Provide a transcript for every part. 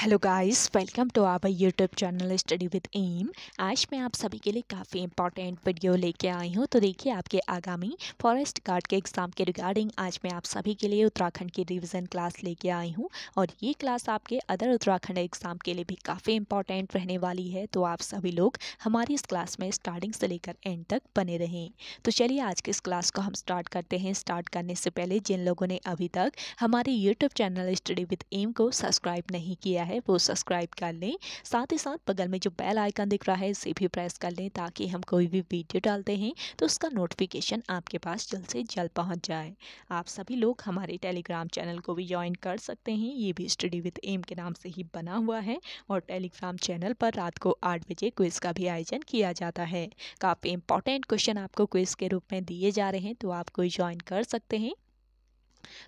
hello guys welcome to our YouTube channel study with M आज मैं आप सभी के लिए काफ़ी इंपॉर्टेंट वीडियो लेके आई हूँ तो देखिए आपके आगामी फॉरेस्ट गार्ड के एग्ज़ाम के रिगार्डिंग आज मैं आप सभी के लिए उत्तराखंड की रिवीजन क्लास लेके आई हूँ और ये क्लास आपके अदर उत्तराखंड एग्ज़ाम के लिए भी काफ़ी इंपॉर्टेंट रहने वाली है तो आप सभी लोग हमारी इस क्लास में स्टार्टिंग से लेकर एंड तक बने रहें तो चलिए आज के इस क्लास को हम स्टार्ट करते हैं स्टार्ट करने से पहले जिन लोगों ने अभी तक हमारे YouTube channel study with M को सब्सक्राइब नहीं किया है है वो सब्सक्राइब कर लें साथ ही साथ बगल में जो बेल आइकन दिख रहा है इसे भी प्रेस कर लें ताकि हम कोई भी वीडियो डालते हैं तो उसका नोटिफिकेशन आपके पास जल्द से जल्द पहुंच जाए आप सभी लोग हमारे टेलीग्राम चैनल को भी ज्वाइन कर सकते हैं ये भी स्टडी विथ एम के नाम से ही बना हुआ है और टेलीग्राम चैनल पर रात को आठ बजे क्विज का भी आयोजन किया जाता है काफ़ी इंपॉर्टेंट क्वेश्चन आपको क्विज के रूप में दिए जा रहे हैं तो आप कोई ज्वाइन कर सकते हैं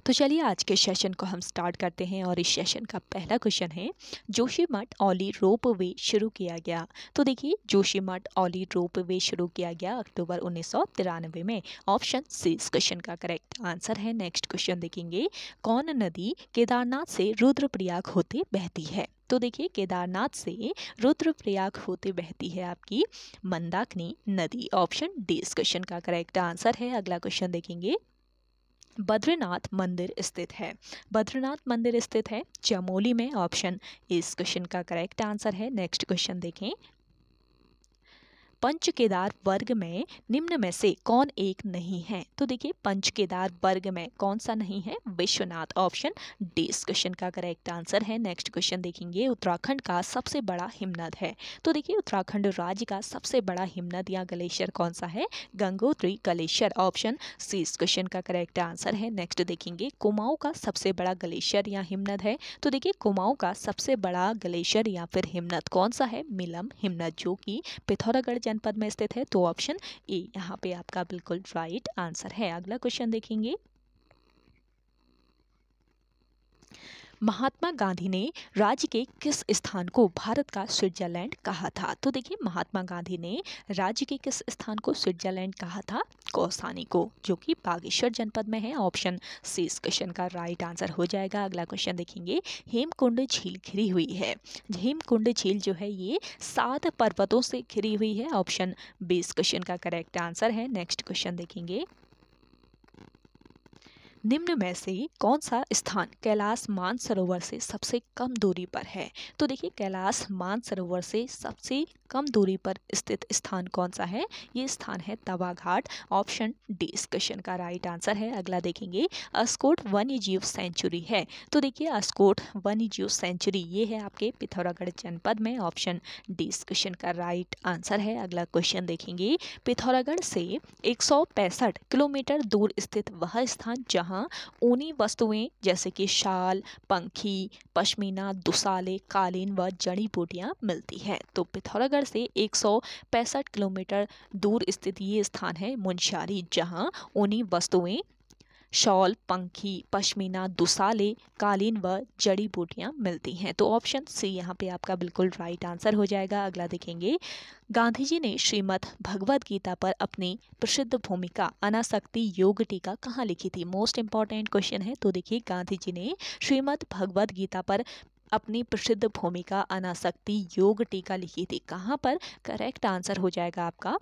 तो चलिए आज के सेशन को हम स्टार्ट करते हैं और इस सेशन का पहला क्वेश्चन है जोशीमठ ऑली रोप वे शुरू किया गया तो देखिए जोशीमठ ऑली रोप वे शुरू किया गया अक्टूबर उन्नीस में ऑप्शन सी इस क्वेश्चन का करेक्ट आंसर है नेक्स्ट क्वेश्चन देखेंगे कौन नदी केदारनाथ से रुद्रप्रयाग होते बहती है तो देखिए केदारनाथ से रुद्रप्रयाग होते बहती है आपकी मंदाकिनी नदी ऑप्शन डी इस क्वेश्चन का करेक्ट आंसर है अगला क्वेश्चन देखेंगे बद्रीनाथ मंदिर स्थित है बद्रीनाथ मंदिर स्थित है चमोली में ऑप्शन इस क्वेश्चन का करेक्ट आंसर है नेक्स्ट क्वेश्चन देखें पंच केदार वर्ग में निम्न में से कौन एक नहीं है तो देखिए पंच केदार वर्ग में कौन सा नहीं है विश्वनाथ ऑप्शन डी इस क्वेश्चन का करेक्ट आंसर है नेक्स्ट क्वेश्चन देखेंगे उत्तराखंड का सबसे बड़ा हिमनद है तो देखिए उत्तराखंड राज्य का सबसे बड़ा हिमनद या ग्लेशियर कौन सा है गंगोत्री ग्लेशियर ऑप्शन सी इस क्वेश्चन का करेक्ट आंसर है नेक्स्ट देखेंगे कुमाऊं का सबसे बड़ा ग्लेशियर या हिमनद है तो देखिए कुमाऊं का सबसे बड़ा ग्लेशियर या फिर हिमनद कौन सा है मिलम हिमनद जो कि पिथौरागढ़ जनपद में स्थित है तो ऑप्शन ए यहाँ पे आपका बिल्कुल राइट आंसर है अगला क्वेश्चन देखेंगे महात्मा गांधी ने राज्य के किस स्थान को भारत का स्विट्जरलैंड कहा था तो देखिए महात्मा गांधी ने राज्य के किस स्थान को स्विट्जरलैंड कहा था कौसानी को जो कि बागेश्वर जनपद में है ऑप्शन सी इस क्वेश्चन का राइट आंसर हो जाएगा अगला क्वेश्चन देखेंगे हेमकुंड झील घिरी हुई है हेमकुंड झील जो है ये सात पर्वतों से घिरी हुई है ऑप्शन बी इस क्वेश्चन का करेक्ट आंसर है नेक्स्ट क्वेश्चन देखेंगे निम्न में से कौन सा स्थान कैलाश मानसरोवर से सबसे कम दूरी पर है तो देखिए कैलाश मानसरोवर से सबसे कम दूरी पर स्थित स्थान कौन सा है ये स्थान है तवाघाट ऑप्शन डी इस क्वेश्चन का राइट आंसर है अगला देखेंगे अस्कोट वन्य जीव सेंचुरी है तो देखिए अस्कोट वन्य जीव सेंचुरी ये है आपके पिथौरागढ़ जनपद में ऑप्शन डी इस क्वेश्चन का राइट आंसर है अगला क्वेश्चन देखेंगे पिथौरागढ़ से एक किलोमीटर दूर स्थित वह स्थान जहाँ तरह ऊनी वस्तुएं जैसे कि शाल पंखी पश्मीना दुसाले कालीन व जड़ी बूटियाँ मिलती हैं तो पिथौरागढ़ से एक किलोमीटर दूर स्थित ये स्थान है मुंशियारी जहाँ ऊनी वस्तुएं शॉल पंखी पश्मीना दुसाले कालीन व जड़ी बूटियाँ मिलती हैं तो ऑप्शन सी यहाँ पे आपका बिल्कुल राइट आंसर हो जाएगा अगला देखेंगे गांधी जी ने श्रीमद भगवद गीता पर अपनी प्रसिद्ध भूमिका अनासक्ति योग टीका कहाँ लिखी थी मोस्ट इंपॉर्टेंट क्वेश्चन है तो देखिए गांधी जी ने श्रीमद भगवद गीता पर अपनी प्रसिद्ध भूमिका अनासक्ति योग टीका लिखी थी कहाँ पर करेक्ट आंसर हो जाएगा आपका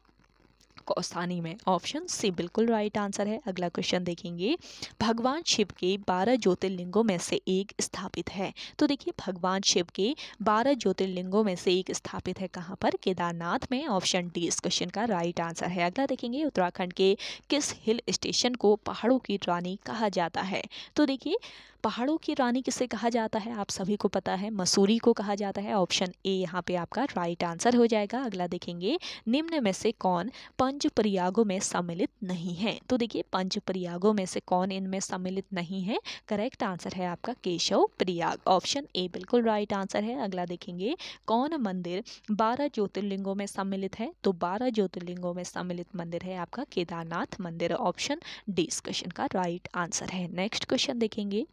कौसानी में ऑप्शन सी बिल्कुल राइट आंसर है अगला क्वेश्चन देखेंगे भगवान शिव के बारह ज्योतिर्लिंगों में से एक स्थापित है तो देखिए भगवान शिव के बारह ज्योतिर्लिंगों में से एक स्थापित है कहाँ पर केदारनाथ में ऑप्शन डी इस क्वेश्चन का राइट आंसर है अगला देखेंगे उत्तराखंड के किस हिल स्टेशन को पहाड़ों की रानी कहा जाता है तो देखिए पहाड़ों की रानी किसे कहा जाता है आप सभी को पता है मसूरी को कहा जाता है ऑप्शन ए यहाँ पे आपका राइट आंसर हो जाएगा अगला देखेंगे निम्न में से कौन पंच प्रयागों में सम्मिलित नहीं है तो देखिए पंच प्रयागों में से कौन इनमें सम्मिलित नहीं है करेक्ट आंसर है आपका केशव प्रयाग ऑप्शन ए बिल्कुल राइट आंसर है अगला देखेंगे कौन मंदिर बारह ज्योतिर्लिंगों में सम्मिलित है तो बारह ज्योतिर्लिंगों में सम्मिलित मंदिर है आपका केदारनाथ मंदिर ऑप्शन डी इस क्वेश्चन का राइट आंसर है नेक्स्ट क्वेश्चन देखेंगे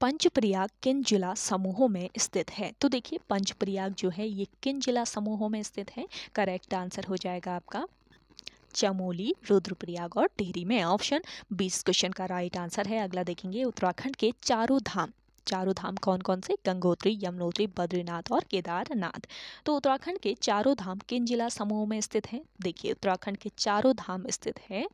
पंचप्रयाग किन जिला समूहों में स्थित है तो देखिए पंचप्रयाग जो है ये किन जिला समूहों में स्थित है करेक्ट आंसर हो जाएगा आपका चमोली रुद्रप्रयाग और टिहरी में ऑप्शन बीस क्वेश्चन का राइट आंसर है अगला देखेंगे उत्तराखंड के चारों धाम चारों धाम कौन कौन से गंगोत्री यमुनोत्री बद्रीनाथ और केदारनाथ तो उत्तराखंड के चारों धाम किन जिला समूह में स्थित हैं देखिए उत्तराखंड के चारों धाम स्थित है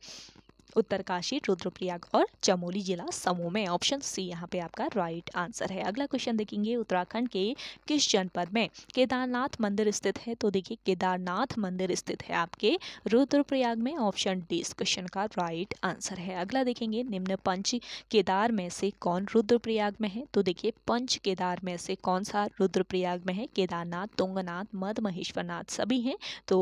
उत्तरकाशी रुद्रप्रयाग और चमोली जिला समूह में ऑप्शन सी यहाँ पे आपका राइट आंसर है अगला क्वेश्चन देखेंगे उत्तराखंड के किस जनपद में केदारनाथ मंदिर स्थित है तो देखिए केदारनाथ मंदिर स्थित है आपके रुद्रप्रयाग में ऑप्शन डी इस क्वेश्चन का राइट आंसर है अगला देखेंगे निम्न पंच केदार में से कौन रुद्रप्रयाग में है तो देखिए पंच केदार में से कौन सा रुद्रप्रयाग में है केदारनाथ तुंगनाथ मध महेश्वरनाथ सभी हैं तो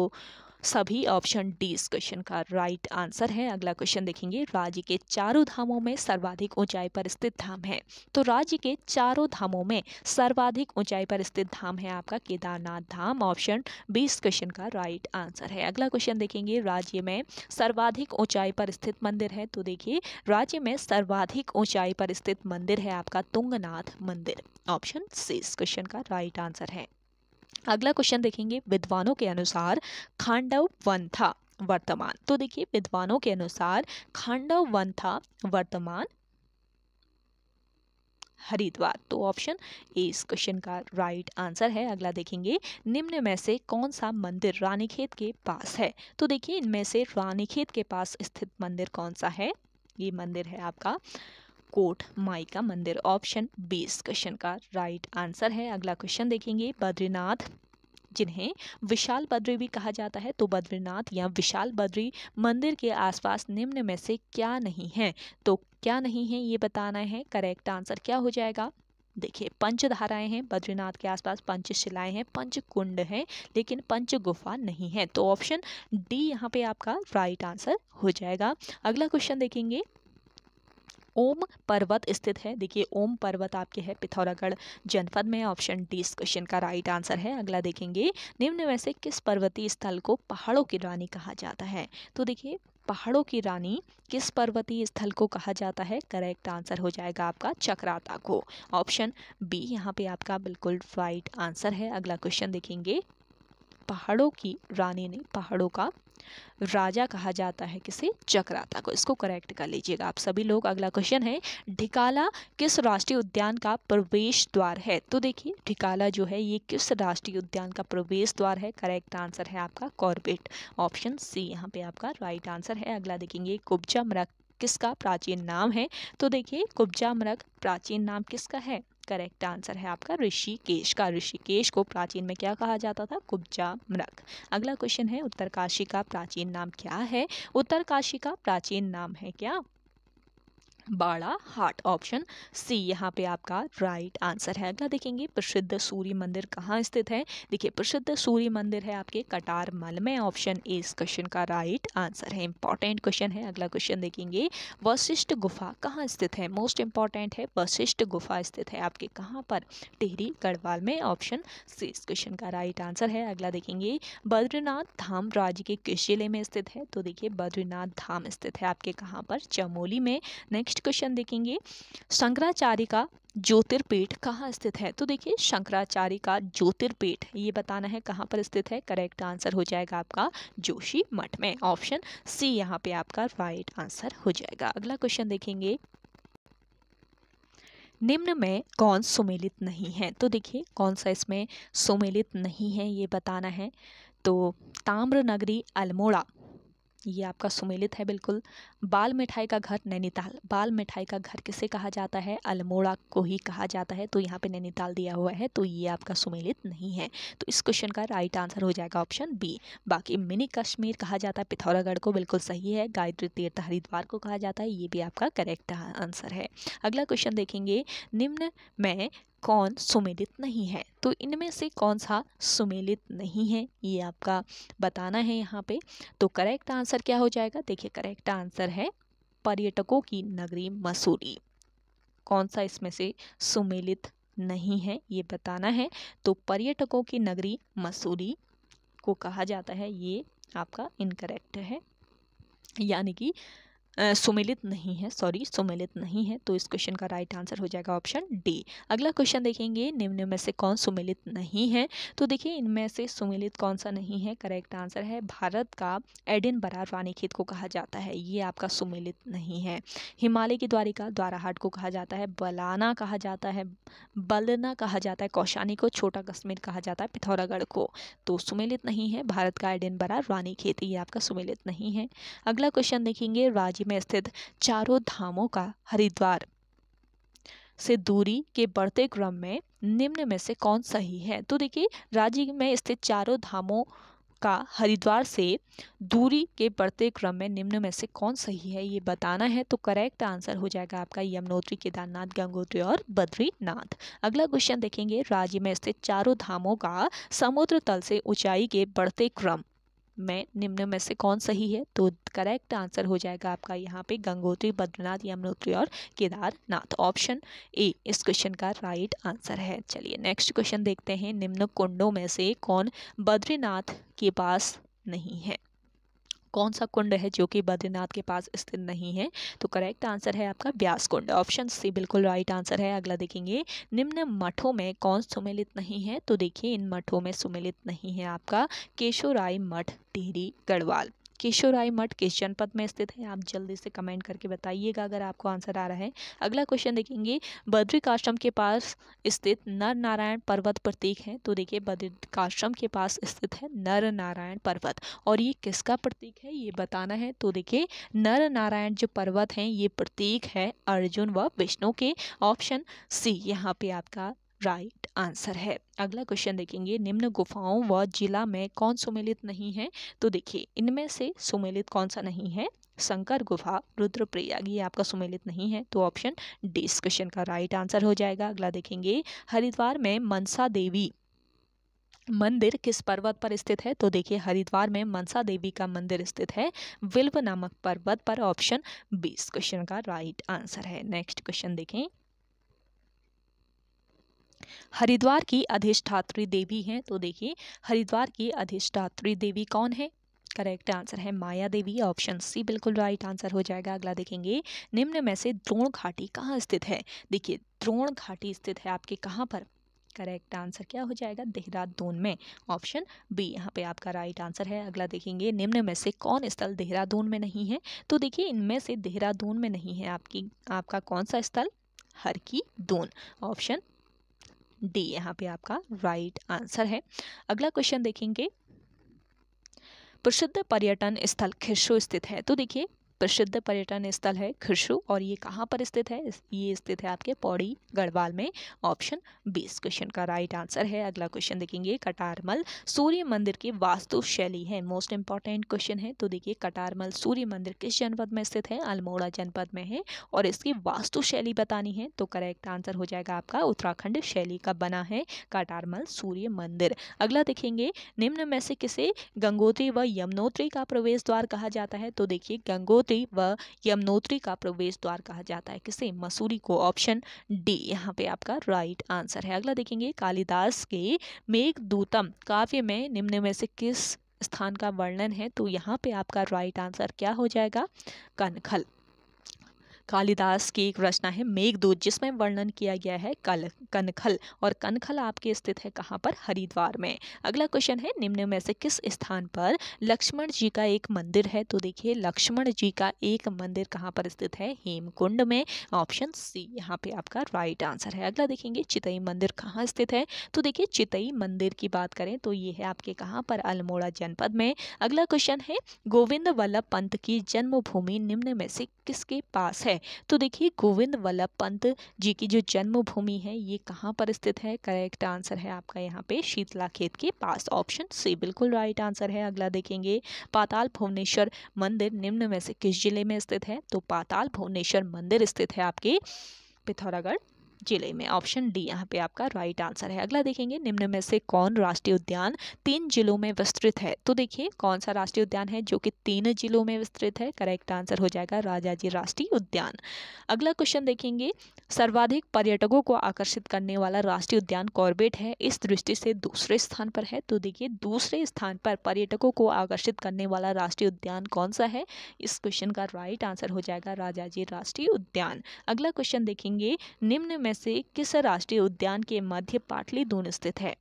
सभी ऑप्शन डी इस क्वेश्चन का राइट आंसर है अगला क्वेश्चन देखेंगे राज्य के चारों धामों में सर्वाधिक ऊंचाई पर स्थित धाम है तो राज्य के चारों धामों में सर्वाधिक ऊंचाई पर स्थित धाम है आपका केदारनाथ धाम ऑप्शन बी इस क्वेश्चन का राइट आंसर है अगला क्वेश्चन देखेंगे राज्य में सर्वाधिक ऊंचाई पर स्थित मंदिर है तो देखिए राज्य में सर्वाधिक ऊंचाई पर स्थित मंदिर है आपका तुंगनाथ मंदिर ऑप्शन सी इस क्वेश्चन का राइट आंसर है अगला क्वेश्चन देखेंगे विद्वानों के अनुसार खांडव वन था वर्तमान तो देखिए विद्वानों के अनुसार खांडव वन था वर्तमान हरिद्वार तो ऑप्शन ए इस क्वेश्चन का राइट आंसर है अगला देखेंगे निम्न में से कौन सा मंदिर रानीखेत के पास है तो देखिए इनमें से रानीखेत के पास स्थित मंदिर कौन सा है ये मंदिर है आपका कोट माई का मंदिर ऑप्शन बी इस क्वेश्चन का राइट आंसर है अगला क्वेश्चन देखेंगे बद्रीनाथ जिन्हें विशाल बद्री भी कहा जाता है तो बद्रीनाथ या विशाल बद्री मंदिर के आसपास निम्न में से क्या नहीं है तो क्या नहीं है ये बताना है करेक्ट आंसर क्या हो जाएगा देखिए धाराएं हैं बद्रीनाथ के आसपास शिलाएं हैं पंचकुंड हैं लेकिन पंच गुफा नहीं है तो ऑप्शन डी यहाँ पे आपका राइट आंसर हो जाएगा अगला क्वेश्चन देखेंगे ओम पर्वत स्थित है देखिए ओम पर्वत आपके है पिथौरागढ़ जनपद में ऑप्शन डी इस क्वेश्चन का राइट आंसर है अगला देखेंगे निम्न में से किस पर्वतीय स्थल को पहाड़ों की रानी कहा जाता है तो देखिए पहाड़ों की रानी किस पर्वतीय स्थल को कहा जाता है करेक्ट आंसर हो जाएगा आपका चक्राता को ऑप्शन बी यहाँ पे आपका बिल्कुल राइट आंसर है अगला क्वेश्चन देखेंगे पहाड़ों की रानी ने पहाड़ों का राजा कहा जाता है किसे चक्राता को इसको करेक्ट कर लीजिएगा आप सभी लोग अगला क्वेश्चन है ढिकाला किस राष्ट्रीय उद्यान का प्रवेश द्वार है तो देखिए ढिकाला जो है ये किस राष्ट्रीय उद्यान का प्रवेश द्वार है करेक्ट आंसर है आपका कॉर्बेट ऑप्शन सी यहाँ पे आपका राइट आंसर है अगला देखेंगे कुब्जा मृग किसका प्राचीन नाम है तो देखिए कुब्जा मृग प्राचीन नाम किसका है करेक्ट आंसर है आपका ऋषिकेश का ऋषिकेश को प्राचीन में क्या कहा जाता था कुब्जा मृग अगला क्वेश्चन है उत्तरकाशी का प्राचीन नाम क्या है उत्तरकाशी का प्राचीन नाम है क्या बाड़ा हाट ऑप्शन सी यहाँ पे आपका राइट आंसर है अगला देखेंगे प्रसिद्ध सूर्य मंदिर कहाँ स्थित है देखिए प्रसिद्ध सूर्य मंदिर है आपके कटार मल में ऑप्शन ए इस क्वेश्चन का राइट आंसर है इंपॉर्टेंट क्वेश्चन है अगला क्वेश्चन देखेंगे वशिष्ठ गुफा कहाँ स्थित है मोस्ट इंपॉर्टेंट है वशिष्ठ गुफा स्थित है आपके कहाँ पर टिहरी गढ़वाल में ऑप्शन सी इस क्वेश्चन का राइट आंसर है अगला देखेंगे बद्रीनाथ धाम राज्य के किस जिले में स्थित है तो देखिए बद्रीनाथ धाम स्थित है आपके कहाँ पर चमोली में नेक्स्ट नेक्स्ट क्वेश्चन देखेंगे शंकराचार्य का ज्योतिर्पीठ कहाँ स्थित है तो देखिए शंकराचार्य का ज्योतिर्पीठ ये बताना है कहाँ पर स्थित है करेक्ट आंसर हो जाएगा आपका जोशी मठ में ऑप्शन सी यहाँ पे आपका राइट आंसर हो जाएगा अगला क्वेश्चन देखेंगे निम्न में कौन सुमेलित नहीं है तो देखिए कौन सा इसमें सुमेलित नहीं है ये बताना है तो ताम्र नगरी अल्मोड़ा ये आपका सुमेलित है बिल्कुल बाल मिठाई का घर नैनीताल बाल मिठाई का घर किसे कहा जाता है अल्मोड़ा को ही कहा जाता है तो यहाँ पे नैनीताल दिया हुआ है तो ये आपका सुमेलित नहीं है तो इस क्वेश्चन का राइट आंसर हो जाएगा ऑप्शन बी बाकी मिनी कश्मीर कहा जाता है पिथौरागढ़ को बिल्कुल सही है गायत्री तीर्थ हरिद्वार को कहा जाता है ये भी आपका करेक्ट आंसर है अगला क्वेश्चन देखेंगे निम्न में कौन सुमेलित नहीं है तो इनमें से कौन सा सुमेलित नहीं है ये आपका बताना है यहाँ पे तो करेक्ट आंसर क्या हो जाएगा देखिए करेक्ट आंसर है पर्यटकों की नगरी मसूरी कौन सा इसमें से सुमेलित नहीं है ये बताना है तो पर्यटकों की नगरी मसूरी को कहा जाता है ये आपका इनकरेक्ट है यानी कि सुमिलित नहीं है सॉरी सुमिलित नहीं है तो इस क्वेश्चन का राइट आंसर हो जाएगा ऑप्शन डी अगला क्वेश्चन देखेंगे निम्न में से कौन सुमिलित नहीं है तो देखिए इनमें से सुमिलित कौन सा नहीं है करेक्ट आंसर है भारत का एडिन बरार रानीखेत को कहा जाता है ये आपका सुमिलित नहीं है हिमालय की द्वारिका द्वाराहाट को कहा जाता है बलाना कहा जाता है बलना कहा जाता है कौशानी को छोटा कश्मीर कहा जाता है पिथौरागढ़ को तो सुमिलित नहीं है भारत का एडिन बरार रानीखेत ये आपका सुमिलित नहीं है अगला क्वेश्चन देखेंगे राज्य में स्थित चारों धामों का हरिद्वार से दूरी के बढ़ते क्रम में निम्न में से कौन सही है तो देखिए राज्य में स्थित चारों धामों का हरिद्वार से दूरी के बढ़ते क्रम में निम्न में से कौन सही है ये बताना है तो करेक्ट आंसर हो जाएगा आपका यमुनोत्री केदारनाथ गंगोत्री और बद्रीनाथ अगला क्वेश्चन देखेंगे राज्य में स्थित चारों धामों का समुद्र तल से ऊंचाई के बढ़ते क्रम में निम्न में से कौन सही है तो करेक्ट आंसर हो जाएगा आपका यहाँ पे गंगोत्री बद्रीनाथ यमुनोत्री और केदारनाथ ऑप्शन ए इस क्वेश्चन का राइट आंसर है चलिए नेक्स्ट क्वेश्चन देखते हैं निम्न कुंडों में से कौन बद्रीनाथ के पास नहीं है कौन सा कुंड है जो कि बद्रीनाथ के पास स्थित नहीं है तो करेक्ट आंसर है आपका व्यास कुंड ऑप्शन सी बिल्कुल राइट आंसर है अगला देखेंगे निम्न मठों में कौन सुमेलित नहीं है तो देखिए इन मठों में सुमेलित नहीं है आपका केशोराय मठ टिहरी गढ़वाल केशोराय मठ किस जनपद में स्थित है आप जल्दी से कमेंट करके बताइएगा अगर आपको आंसर आ रहा है अगला क्वेश्चन देखेंगे बद्रिक के पास स्थित नर नारायण पर्वत प्रतीक है तो देखिए बद्रिकाश्रम के पास स्थित है नर नारायण पर्वत और ये किसका प्रतीक है ये बताना है तो देखिए नर नारायण जो पर्वत है ये प्रतीक है अर्जुन व विष्णु के ऑप्शन सी यहाँ पे आपका राइट आंसर है अगला क्वेश्चन देखेंगे निम्न गुफाओं व जिला में कौन सुमेलित नहीं है तो देखिए इनमें से सुमेलित कौन सा नहीं है शंकर गुफा रुद्रप्रयाग ये आपका सुमेलित नहीं है तो ऑप्शन डी इस क्वेश्चन का राइट आंसर हो जाएगा अगला देखेंगे हरिद्वार में मनसा देवी मंदिर किस पर्वत पर स्थित है तो देखिए हरिद्वार में मनसा देवी का मंदिर स्थित है विल्व नामक पर्वत पर ऑप्शन बीस क्वेश्चन का राइट आंसर है नेक्स्ट क्वेश्चन देखें हरिद्वार की अधिष्ठात्री देवी हैं तो देखिए हरिद्वार की अधिष्ठात्री देवी कौन है करेक्ट आंसर है माया देवी ऑप्शन सी बिल्कुल राइट आंसर हो जाएगा अगला देखेंगे निम्न में से द्रोण घाटी कहाँ स्थित है देखिए द्रोण घाटी स्थित है आपके कहाँ पर करेक्ट आंसर क्या हो जाएगा देहरादून में ऑप्शन बी यहाँ पे आपका राइट आंसर है अगला देखेंगे निम्न में से कौन स्थल देहरादून में नहीं है तो देखिए इनमें से देहरादून में नहीं है आपकी आपका कौन सा स्थल हर की दून ऑप्शन डी यहाँ पे आपका राइट आंसर है अगला क्वेश्चन देखेंगे प्रसिद्ध पर्यटन स्थल खिरशो स्थित है तो देखिए प्रसिद्ध पर्यटन स्थल है खिरसू और ये कहाँ पर स्थित है ये स्थित है आपके पौड़ी गढ़वाल में ऑप्शन बीस क्वेश्चन का राइट आंसर है अगला क्वेश्चन देखेंगे कटारमल सूर्य मंदिर की वास्तु शैली है मोस्ट इंपॉर्टेंट क्वेश्चन है तो देखिए कटारमल सूर्य मंदिर किस जनपद में स्थित है अल्मोड़ा जनपद में है और इसकी वास्तु शैली बतानी है तो करेक्ट आंसर हो जाएगा आपका उत्तराखंड शैली का बना है कटारमल सूर्य मंदिर अगला देखेंगे निम्न में से किसे गंगोत्री व यमुनोत्री का प्रवेश द्वार कहा जाता है तो देखिए गंगोत्री गंगोत्री व यमुनोत्री का प्रवेश द्वार कहा जाता है किसे मसूरी को ऑप्शन डी यहाँ पे आपका राइट आंसर है अगला देखेंगे कालिदास के मेघ दूतम काव्य में निम्न में से किस स्थान का वर्णन है तो यहाँ पे आपका राइट आंसर क्या हो जाएगा कनखल कालिदास की एक रचना है मेघदूत जिसमें वर्णन किया गया है कल कनखल और कनखल आपके स्थित है कहाँ पर हरिद्वार में अगला क्वेश्चन है निम्न में से किस स्थान पर लक्ष्मण जी का एक मंदिर है तो देखिए लक्ष्मण जी का एक मंदिर कहाँ पर स्थित है हेमकुंड में ऑप्शन सी यहाँ पे आपका राइट आंसर है अगला देखेंगे चितई मंदिर कहाँ स्थित है तो देखिए चितई मंदिर की बात करें तो ये है आपके कहाँ पर अल्मोड़ा जनपद में अगला क्वेश्चन है गोविंद वल्लभ पंत की जन्मभूमि निम्न में से किसके पास है तो देखिए गोविंद वल्लभ पंत जी की जो जन्मभूमि है ये कहाँ पर स्थित है करेक्ट आंसर है आपका यहाँ पे शीतला खेत के पास ऑप्शन सी बिल्कुल राइट आंसर है अगला देखेंगे पाताल भुवनेश्वर मंदिर निम्न में से किस जिले में स्थित है तो पाताल भुवनेश्वर मंदिर स्थित है आपके पिथौरागढ़ जिले में ऑप्शन डी यहाँ पे आपका राइट आंसर है अगला देखेंगे निम्न में से कौन राष्ट्रीय उद्यान तीन जिलों में विस्तृत है तो देखिए कौन सा राष्ट्रीय उद्यान है जो कि तीन जिलों में विस्तृत है करेक्ट आंसर हो जाएगा राजाजी राष्ट्रीय उद्यान अगला क्वेश्चन देखेंगे सर्वाधिक पर्यटकों को आकर्षित करने वाला राष्ट्रीय उद्यान कॉर्बेट है इस दृष्टि से दूसरे स्थान पर है तो देखिए दूसरे स्थान पर पर्यटकों को आकर्षित करने वाला राष्ट्रीय उद्यान कौन सा है इस क्वेश्चन का राइट आंसर हो जाएगा राजाजी राष्ट्रीय उद्यान अगला क्वेश्चन देखेंगे निम्न में में से किस राष्ट्रीय उद्यान के मध्य पाटली दून स्थित है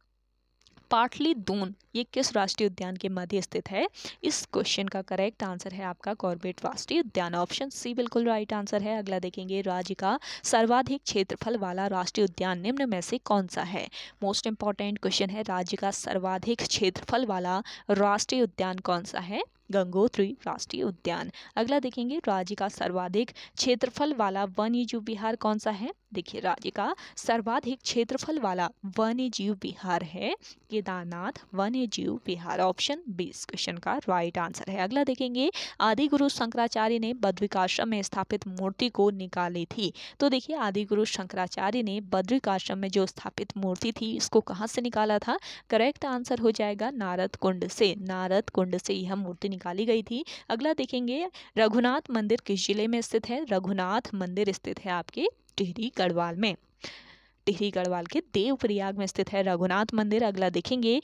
पाटली दून ये किस राष्ट्रीय उद्यान के मध्य स्थित है इस क्वेश्चन का करेक्ट आंसर है आपका कॉर्बेट राष्ट्रीय उद्यान ऑप्शन सी बिल्कुल राइट आंसर है अगला देखेंगे राज्य का सर्वाधिक क्षेत्रफल वाला राष्ट्रीय उद्यान निम्न में से कौन सा है मोस्ट इंपॉर्टेंट क्वेश्चन है राज्य का सर्वाधिक क्षेत्रफल वाला राष्ट्रीय उद्यान कौन सा है गंगोत्री राष्ट्रीय उद्यान अगला देखेंगे राज्य का सर्वाधिक क्षेत्रफल वाला वन्य जीव विहार कौन सा है देखिए राज्य का सर्वाधिक क्षेत्रफल वाला वन्य जीव विहार है केदारनाथ वन्य जीव विहार ऑप्शन बी इस क्वेश्चन का राइट आंसर है अगला देखेंगे आदि गुरु शंकराचार्य ने बद्रिकाश्रम में स्थापित मूर्ति को निकाली थी तो देखिए आदि गुरु शंकराचार्य ने बद्रिकाश्रम में जो स्थापित मूर्ति थी इसको कहाँ से निकाला था करेक्ट आंसर हो जाएगा नारद कुंड से नारद कुंड से यह मूर्ति निकाली गई थी अगला देखेंगे रघुनाथ मंदिर किस जिले में स्थित है रघुनाथ मंदिर स्थित है आपके टिहरी गढ़वाल में टिहरी गढ़वाल के देवप्रयाग में स्थित है रघुनाथ मंदिर अगला देखेंगे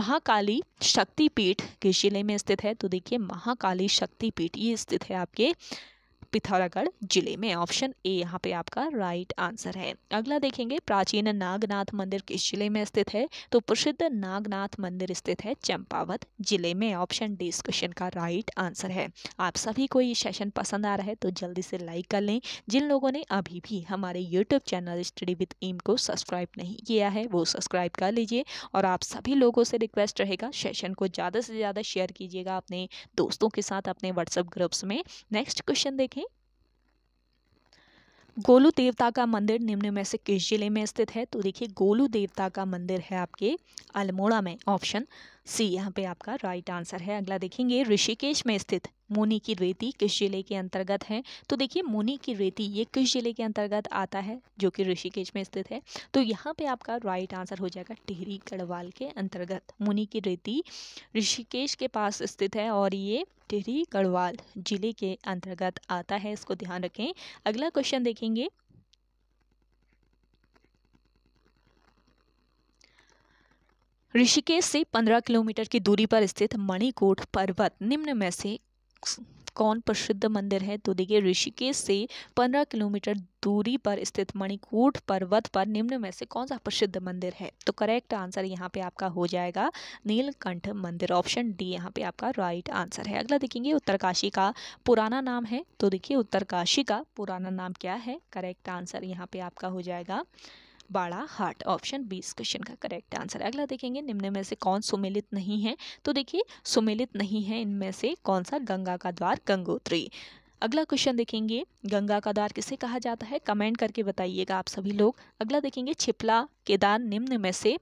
महाकाली शक्तिपीठ किस जिले में स्थित है तो देखिए महाकाली शक्तिपीठ ये स्थित है आपके पिथौरागढ़ जिले में ऑप्शन ए यहाँ पे आपका राइट आंसर है अगला देखेंगे प्राचीन नागनाथ मंदिर किस जिले में स्थित है तो प्रसिद्ध नागनाथ मंदिर स्थित है चंपावत जिले में ऑप्शन डी इस क्वेश्चन का राइट आंसर है आप सभी को ये सेशन पसंद आ रहा है तो जल्दी से लाइक कर लें जिन लोगों ने अभी भी हमारे YouTube channel study with M को सब्सक्राइब नहीं किया है वो सब्सक्राइब कर लीजिए और आप सभी लोगों से रिक्वेस्ट रहेगा सेशन को ज़्यादा से ज़्यादा शेयर कीजिएगा अपने दोस्तों के साथ अपने व्हाट्सएप ग्रुप्स में नेक्स्ट क्वेश्चन देखें गोलू देवता का मंदिर निम्न में से किस जिले में स्थित है तो देखिए गोलू देवता का मंदिर है आपके अल्मोड़ा में ऑप्शन सी यहाँ पे आपका राइट आंसर है अगला देखेंगे ऋषिकेश में स्थित मोनी की रेती किस जिले के अंतर्गत है तो देखिए मोनी की रेती ये किस जिले के अंतर्गत आता है जो कि ऋषिकेश में स्थित है तो यहाँ पे आपका राइट आंसर हो जाएगा टिहरी गढ़वाल के अंतर्गत मोनी की रेती ऋषिकेश के पास स्थित है और ये टिहरी गढ़वाल जिले के अंतर्गत आता है इसको ध्यान रखें अगला क्वेश्चन देखेंगे ऋषिकेश से 15 किलोमीटर की दूरी पर स्थित मणिकूट पर्वत निम्न में से कौन प्रसिद्ध मंदिर है तो देखिए ऋषिकेश से 15 किलोमीटर दूरी पर स्थित मणिकूट पर्वत पर निम्न में से कौन सा प्रसिद्ध मंदिर है तो करेक्ट आंसर यहाँ पे आपका हो जाएगा नीलकंठ मंदिर ऑप्शन डी यहाँ पे आपका राइट आंसर है अगला देखेंगे उत्तरकाशी का पुराना नाम है तो देखिए उत्तरकाशी का पुराना नाम क्या है करेक्ट आंसर यहाँ पे आपका हो जाएगा बाड़ा हाट ऑप्शन बी इस क्वेश्चन का करेक्ट आंसर अगला देखेंगे निम्न में से कौन सुमेलित नहीं है तो देखिए सुमेलित नहीं है इनमें से कौन सा गंगा का द्वार गंगोत्री अगला क्वेश्चन देखेंगे गंगा का द्वार किसे कहा जाता है कमेंट करके बताइएगा आप सभी लोग अगला देखेंगे छिपला केदार निम्न में से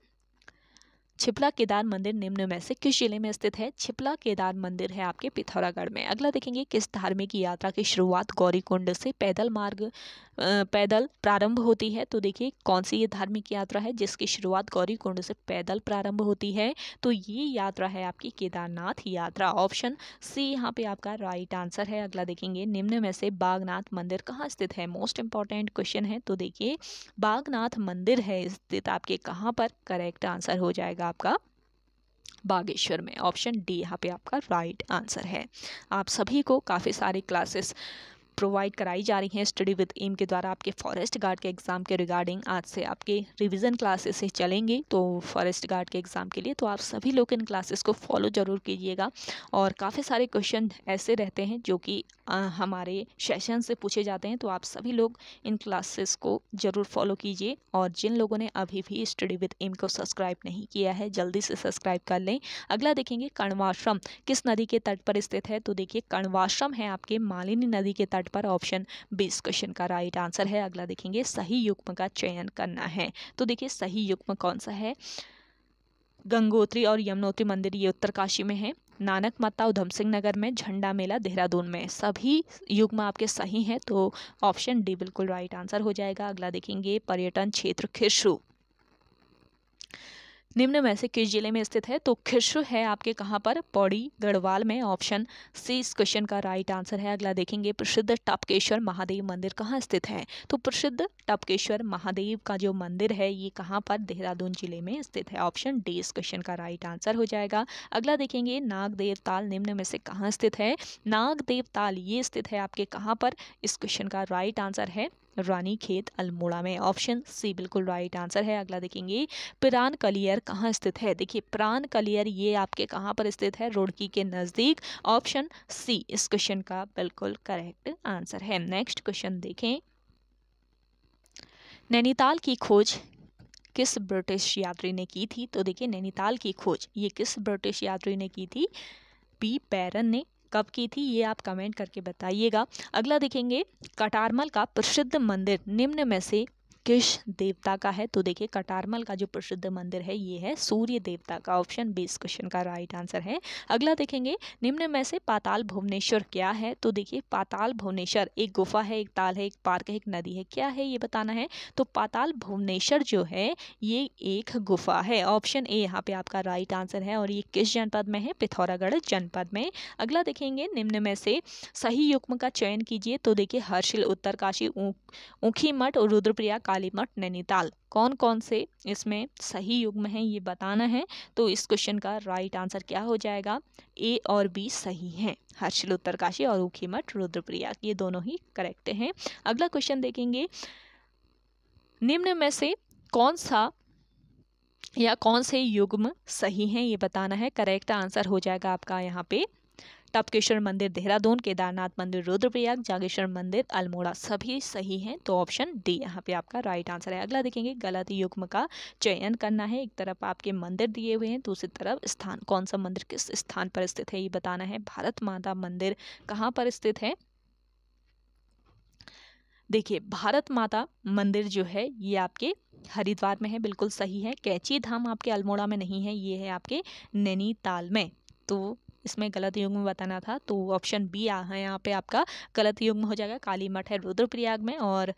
छिपला केदार मंदिर निम्न में से किस जिले में स्थित है छिपला केदार मंदिर है आपके पिथौरागढ़ में अगला देखेंगे किस धार्मिक यात्रा की शुरुआत गौरीकुंड से पैदल मार्ग पैदल प्रारंभ होती है तो देखिए कौन सी ये धार्मिक यात्रा है जिसकी शुरुआत गौरी कुंड से पैदल प्रारंभ होती है तो ये यात्रा है आपकी केदारनाथ यात्रा ऑप्शन सी यहाँ पे आपका राइट आंसर है अगला देखेंगे निम्न में से बागनाथ मंदिर कहाँ स्थित है मोस्ट इंपॉर्टेंट क्वेश्चन है तो देखिए बागनाथ मंदिर है स्थित आपके कहाँ पर करेक्ट आंसर हो जाएगा आपका बागेश्वर में ऑप्शन डी यहाँ पे आपका राइट आंसर है आप सभी को काफ़ी सारे क्लासेस प्रोवाइड कराई जा रही हैं स्टडी विद एम के द्वारा आपके फॉरेस्ट गार्ड के एग्ज़ाम के रिगार्डिंग आज से आपके रिवीजन क्लासेस से चलेंगे तो फॉरेस्ट गार्ड के एग्ज़ाम के लिए तो आप सभी लोग इन क्लासेस को फॉलो ज़रूर कीजिएगा और काफ़ी सारे क्वेश्चन ऐसे रहते हैं जो कि हमारे सेशन से पूछे जाते हैं तो आप सभी लोग इन क्लासेस को ज़रूर फॉलो कीजिए और जिन लोगों ने अभी भी स्टडी विद एम को सब्सक्राइब नहीं किया है जल्दी से सब्सक्राइब कर लें अगला देखेंगे कर्णवाश्रम किस नदी के तट पर स्थित है तो देखिए कर्णवाश्रम है आपके मालिनी नदी के तट पार्ट पर ऑप्शन बी इस क्वेश्चन का राइट आंसर है अगला देखेंगे सही युग्म का चयन करना है तो देखिए सही युग्म कौन सा है गंगोत्री और यमुनोत्री मंदिर ये उत्तरकाशी में है नानक माता उधम सिंह नगर में झंडा मेला देहरादून में सभी युग्म आपके सही हैं तो ऑप्शन डी बिल्कुल राइट आंसर हो जाएगा अगला देखेंगे पर्यटन क्षेत्र खिरशु निम्न में से किस जिले में स्थित है तो खिश्र है आपके कहाँ पर पौड़ी गढ़वाल में ऑप्शन सी इस क्वेश्चन का राइट आंसर है अगला देखेंगे प्रसिद्ध टपकेश्वर महादेव मंदिर कहाँ स्थित है तो प्रसिद्ध टपकेश्वर महादेव का जो मंदिर है ये कहाँ पर देहरादून जिले में स्थित है ऑप्शन डी इस क्वेश्चन का राइट आंसर हो जाएगा अगला देखेंगे नागदेव ताल निम्न में से कहाँ स्थित है नागदेव ताल ये स्थित है आपके कहाँ पर इस क्वेश्चन का राइट आंसर है रानी खेत अल्मोड़ा में ऑप्शन सी बिल्कुल राइट आंसर है अगला देखेंगे पिरान कलियर कहाँ स्थित है देखिए प्रान कलियर ये आपके कहाँ पर स्थित है रोड़की के नज़दीक ऑप्शन सी इस क्वेश्चन का बिल्कुल करेक्ट आंसर है नेक्स्ट क्वेश्चन देखें नैनीताल की खोज किस ब्रिटिश यात्री ने की थी तो देखिए नैनीताल की खोज ये किस ब्रिटिश यात्री ने की थी पी पैरन ने कब की थी ये आप कमेंट करके बताइएगा अगला देखेंगे कटारमल का प्रसिद्ध मंदिर निम्न में से किस देवता का है तो देखिए कटारमल का जो प्रसिद्ध मंदिर है ये है सूर्य देवता का ऑप्शन बी इस क्वेश्चन का राइट आंसर है अगला देखेंगे निम्न में से पाताल भुवनेश्वर क्या है तो देखिए पाताल भुवनेश्वर एक गुफा है एक ताल है एक पार्क है एक नदी है क्या है ये बताना है तो पाताल भुवनेश्वर जो है ये एक गुफा है ऑप्शन ए यहाँ पे आपका राइट आंसर है और ये किस जनपद में है पिथौरागढ़ जनपद में अगला देखेंगे निम्न में से सही युग्म का चयन कीजिए तो देखिए हर्षिल उत्तरकाशी ऊखी मठ और रुद्रप्रिया कालीमठ नैनीताल कौन कौन से इसमें सही युग्म हैं ये बताना है तो इस क्वेश्चन का राइट आंसर क्या हो जाएगा ए और बी सही हैं हर्षिल उत्तरकाशी और ऊखीमठ रुद्रप्रिया ये दोनों ही करेक्ट हैं अगला क्वेश्चन देखेंगे निम्न में से कौन सा या कौन से युग्म सही हैं ये बताना है करेक्ट आंसर हो जाएगा आपका यहाँ पे टपकेश्वर मंदिर देहरादून केदारनाथ मंदिर रुद्रप्रयाग जागेश्वर मंदिर अल्मोड़ा सभी सही हैं तो ऑप्शन डी यहाँ पे आपका राइट आंसर है अगला देखेंगे गलत युग्म का चयन करना है एक तरफ आपके मंदिर दिए हुए हैं दूसरी तरफ स्थान कौन सा मंदिर किस स्थान पर स्थित है ये बताना है भारत माता मंदिर कहाँ पर स्थित है देखिए भारत माता मंदिर जो है ये आपके हरिद्वार में है बिल्कुल सही है कैची धाम आपके अल्मोड़ा में नहीं है ये है आपके नैनीताल में तो इसमें गलत युग्म बताना था तो ऑप्शन बी है यहाँ पे आपका गलत युग्म हो जाएगा काली मठ है रुद्रप्रयाग में और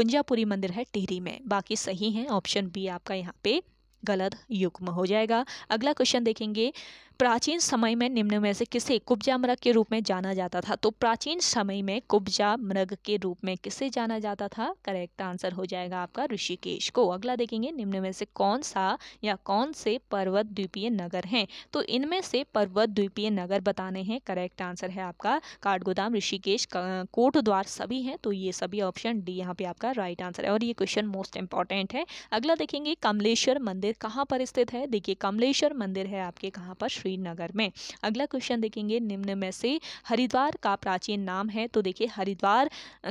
कुंजापुरी मंदिर है टिहरी में बाकी सही है ऑप्शन बी आपका यहाँ पे गलत युग्म हो जाएगा अगला क्वेश्चन देखेंगे प्राचीन समय में निम्न में से किसे कुब्जा मृग के रूप में जाना जाता था तो प्राचीन समय में कुब्जा मृग के रूप में किसे जाना जाता था करेक्ट आंसर हो जाएगा आपका ऋषिकेश को अगला देखेंगे निम्न में से कौन सा या कौन से पर्वत द्वीपीय नगर हैं तो इनमें से पर्वत द्वीपीय नगर बताने हैं करेक्ट आंसर है आपका काठगोदाम ऋषिकेश कोटद्वार सभी हैं तो ये सभी ऑप्शन डी यहाँ पे आपका राइट आंसर है और ये क्वेश्चन मोस्ट इंपॉर्टेंट है अगला देखेंगे कमलेश्वर मंदिर कहाँ पर स्थित है देखिए कमलेश्वर मंदिर है आपके कहाँ पर श्रीनगर में अगला क्वेश्चन देखेंगे निम्न में से हरिद्वार का प्राचीन नाम है तो देखिए हरिद्वार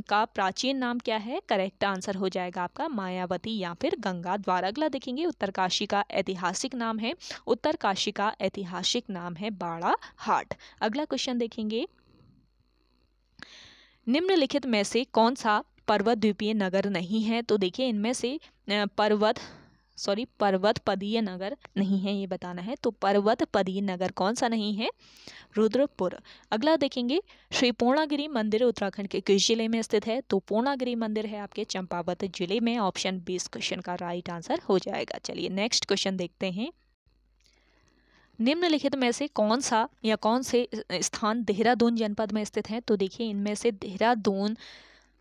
का प्राचीन नाम क्या है करेक्ट आंसर हो जाएगा आपका मायावती या फिर गंगा द्वार अगला देखेंगे उत्तरकाशी का ऐतिहासिक नाम है उत्तरकाशी का ऐतिहासिक नाम है बाड़ा हाट अगला क्वेश्चन देखेंगे निम्नलिखित में से कौन सा पर्वत द्वीपीय नगर नहीं है तो देखिए इनमें से पर्वत सॉरी पर्वत पदीय नगर नहीं है ये बताना है तो पर्वत पदीय नगर कौन सा नहीं है रुद्रपुर अगला देखेंगे श्री पूर्णागिरी मंदिर उत्तराखंड के किस जिले में स्थित है तो पूर्णागिरी मंदिर है आपके चंपावत जिले में ऑप्शन बी इस क्वेश्चन का राइट आंसर हो जाएगा चलिए नेक्स्ट क्वेश्चन देखते हैं निम्नलिखित में से कौन सा या कौन से स्थान देहरादून जनपद में स्थित है तो देखिए इनमें से देहरादून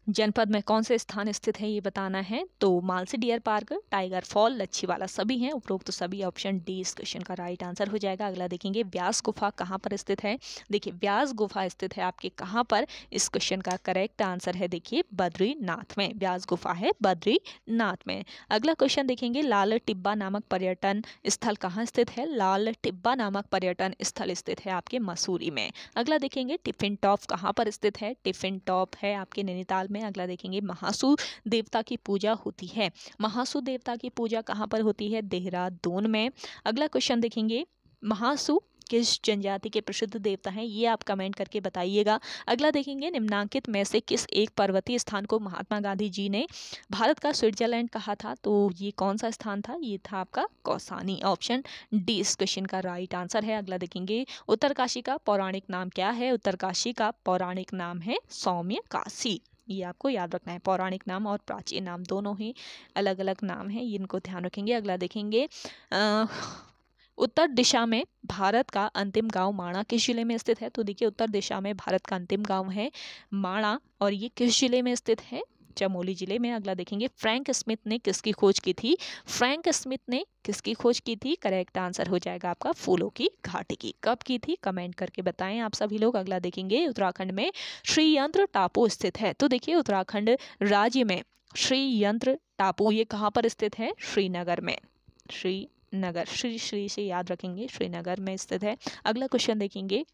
जनपद में कौन से स्थान स्थित है ये बताना है तो Malsi deer park tiger fall Lachhiwala सभी हैं उपरोक्त तो सभी ऑप्शन डी इस क्वेश्चन का राइट आंसर हो जाएगा अगला देखेंगे व्यास गुफा कहाँ पर स्थित है देखिए व्यास गुफा स्थित है आपके कहाँ पर इस क्वेश्चन का करेक्ट आंसर है देखिए बद्रीनाथ में व्यास गुफा है बद्रीनाथ में अगला क्वेश्चन देखेंगे लाल टिब्बा नामक पर्यटन स्थल कहाँ स्थित है लाल टिब्बा नामक पर्यटन स्थल स्थित है आपके मसूरी में अगला देखेंगे टिफिन टॉप कहाँ पर स्थित है टिफिन टॉप है आपके नैनीताल में अगला देखेंगे महासु देवता की पूजा होती है महासु देवता की पूजा कहाँ पर होती है देहरादून में अगला क्वेश्चन देखेंगे महासु किस जनजाति के प्रसिद्ध देवता हैं ये आप कमेंट करके बताइएगा अगला देखेंगे निम्नांकित में से किस एक पर्वतीय स्थान को महात्मा गांधी जी ने भारत का स्विट्जरलैंड कहा था तो ये कौन सा स्थान था ये था आपका कौसानी ऑप्शन डी इस क्वेश्चन का राइट आंसर है अगला देखेंगे उत्तरकाशी का पौराणिक नाम क्या है उत्तरकाशी का पौराणिक नाम है सौम्य काशी ये आपको याद रखना है पौराणिक नाम और प्राचीन नाम दोनों ही अलग अलग नाम हैं इनको ध्यान रखेंगे अगला देखेंगे उत्तर दिशा में भारत का अंतिम गांव माणा किस जिले में स्थित है तो देखिए उत्तर दिशा में भारत का अंतिम गांव है माणा और ये किस जिले में स्थित है चमोली जिले में अगला देखेंगे फ्रैंक स्मिथ ने किसकी खोज की थी फ्रैंक स्मिथ ने किसकी खोज की थी करेक्ट आंसर हो जाएगा आपका फूलों की घाटी की कब की थी कमेंट करके बताएं आप सभी लोग अगला देखेंगे उत्तराखंड में श्री यंत्र टापू स्थित है तो देखिए उत्तराखंड राज्य में श्री यंत्र टापू ये कहाँ पर स्थित है श्रीनगर में श्रीनगर श्री श्री से याद रखेंगे श्रीनगर में स्थित है अगला क्वेश्चन देखेंगे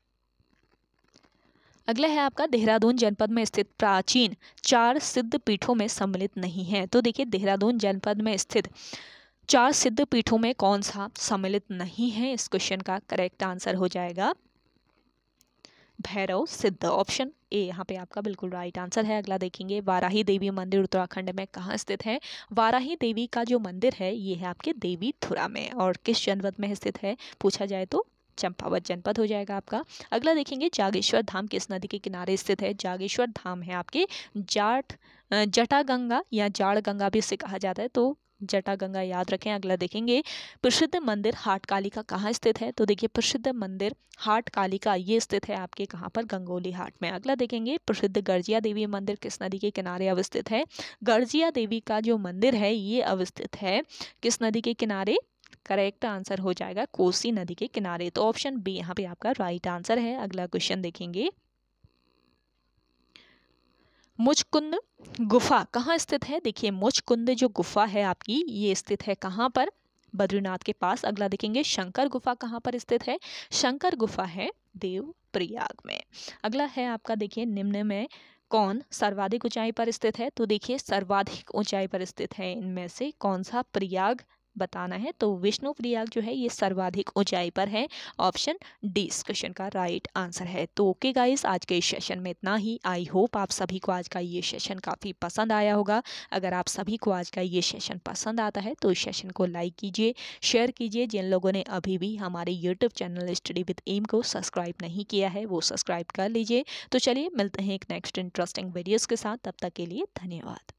अगला है आपका देहरादून जनपद में स्थित प्राचीन चार सिद्ध पीठों में सम्मिलित नहीं है तो देखिए देहरादून जनपद में स्थित चार सिद्ध पीठों में कौन सा सम्मिलित नहीं है इस क्वेश्चन का करेक्ट आंसर हो जाएगा भैरव सिद्ध ऑप्शन ए यहाँ पे आपका बिल्कुल राइट आंसर है अगला देखेंगे वाराही देवी मंदिर उत्तराखंड में कहाँ स्थित है वाराही देवी का जो मंदिर है ये है आपके देवी थुरा में और किस जनपद में स्थित है पूछा जाए तो चंपावत जनपद हो जाएगा आपका अगला देखेंगे जागेश्वर धाम किस नदी के किनारे स्थित है जागेश्वर धाम है आपके जाट जटा गंगा या जाड़ गंगा भी इसे कहा जाता है तो जटा गंगा याद रखें अगला देखेंगे प्रसिद्ध मंदिर हाट कालिका कहाँ स्थित है तो देखिए प्रसिद्ध मंदिर हाट कालिका ये स्थित है आपके कहाँ पर गंगोली हाट में अगला देखेंगे प्रसिद्ध गर्जिया देवी मंदिर किस नदी के किनारे अवस्थित है गर्जिया देवी का जो मंदिर है ये अवस्थित है किस नदी के किनारे करेक्ट आंसर हो जाएगा कोसी नदी के किनारे तो ऑप्शन बी यहाँ पे आपका राइट आंसर है अगला क्वेश्चन देखेंगे मुचकुंद गुफा कहाँ स्थित है देखिए मुचकुंद जो गुफा है आपकी ये स्थित है कहाँ पर बद्रीनाथ के पास अगला देखेंगे शंकर गुफा कहाँ पर स्थित है शंकर गुफा है देव प्रयाग में अगला है आपका देखिए निम्न में कौन सर्वाधिक ऊंचाई पर स्थित है तो देखिए सर्वाधिक ऊंचाई पर स्थित है इनमें से कौन सा प्रयाग बताना है तो विष्णु प्रयाग जो है ये सर्वाधिक ऊंचाई पर है ऑप्शन डी इस क्वेश्चन का राइट आंसर है तो ओके गाइस आज के इस सेशन में इतना ही आई होप आप सभी को आज का ये सेशन काफ़ी पसंद आया होगा अगर आप सभी को आज का ये सेशन पसंद आता है तो इस सेशन को लाइक कीजिए शेयर कीजिए जिन लोगों ने अभी भी हमारे YouTube channel study with M को सब्सक्राइब नहीं किया है वो सब्सक्राइब कर लीजिए तो चलिए मिलते हैं एक नेक्स्ट इंटरेस्टिंग वीडियोज़ के साथ तब तक के लिए धन्यवाद